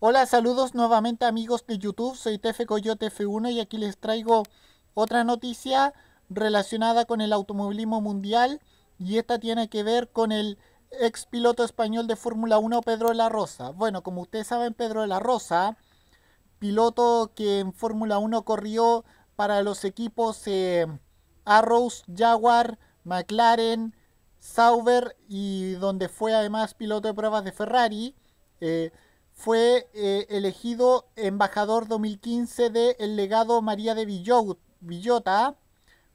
Hola, saludos nuevamente amigos de YouTube, soy tf Coyote F1 y aquí les traigo otra noticia relacionada con el automovilismo mundial y esta tiene que ver con el ex piloto español de Fórmula 1 Pedro de la Rosa. Bueno, como ustedes saben, Pedro de la Rosa, piloto que en Fórmula 1 corrió para los equipos eh, Arrows, Jaguar, McLaren, Sauber y donde fue además piloto de pruebas de Ferrari. Eh, fue eh, elegido embajador 2015 de El legado María de Villota.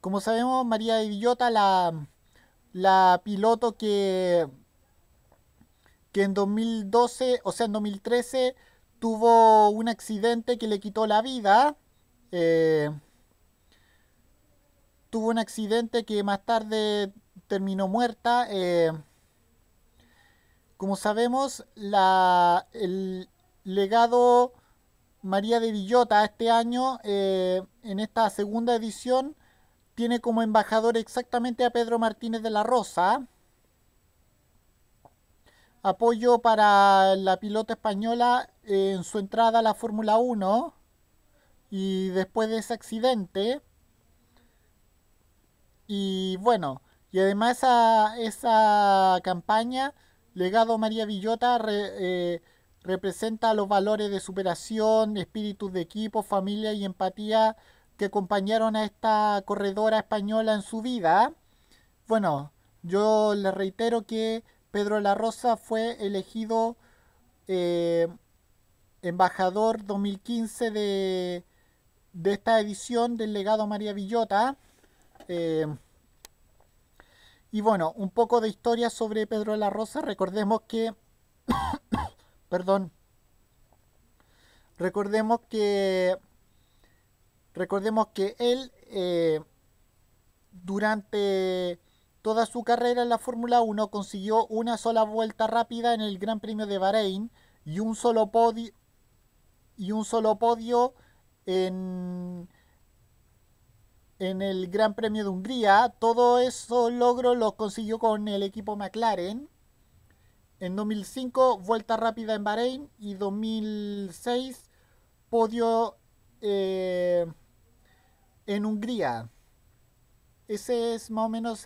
Como sabemos, María de Villota, la, la piloto que, que en 2012, o sea, en 2013, tuvo un accidente que le quitó la vida. Eh, tuvo un accidente que más tarde terminó muerta. Eh, como sabemos, el legado María de Villota este año, eh, en esta segunda edición, tiene como embajador exactamente a Pedro Martínez de la Rosa. Apoyo para la pilota española en su entrada a la Fórmula 1 y después de ese accidente. Y bueno, y además a esa campaña Legado María Villota eh, representa los valores de superación, espíritus de equipo, familia y empatía que acompañaron a esta corredora española en su vida. Bueno, yo le reitero que Pedro La Rosa fue elegido eh, embajador 2015 de, de, esta edición del legado María Villota. Eh, y bueno, un poco de historia sobre Pedro de la Rosa. Recordemos que. perdón. Recordemos que. Recordemos que él. Eh, durante toda su carrera en la Fórmula 1 consiguió una sola vuelta rápida en el Gran Premio de Bahrein y un solo y un solo podio en en el Gran Premio de Hungría. Todo eso logro lo consiguió con el equipo McLaren. En 2005, vuelta rápida en Bahrein. Y 2006, podio eh, en Hungría. Ese es más o menos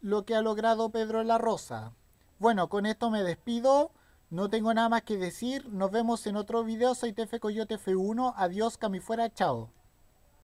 lo que ha logrado Pedro La Rosa. Bueno, con esto me despido. No tengo nada más que decir. Nos vemos en otro video. Soy TF Coyote F1. Adiós, camifuera. Chao.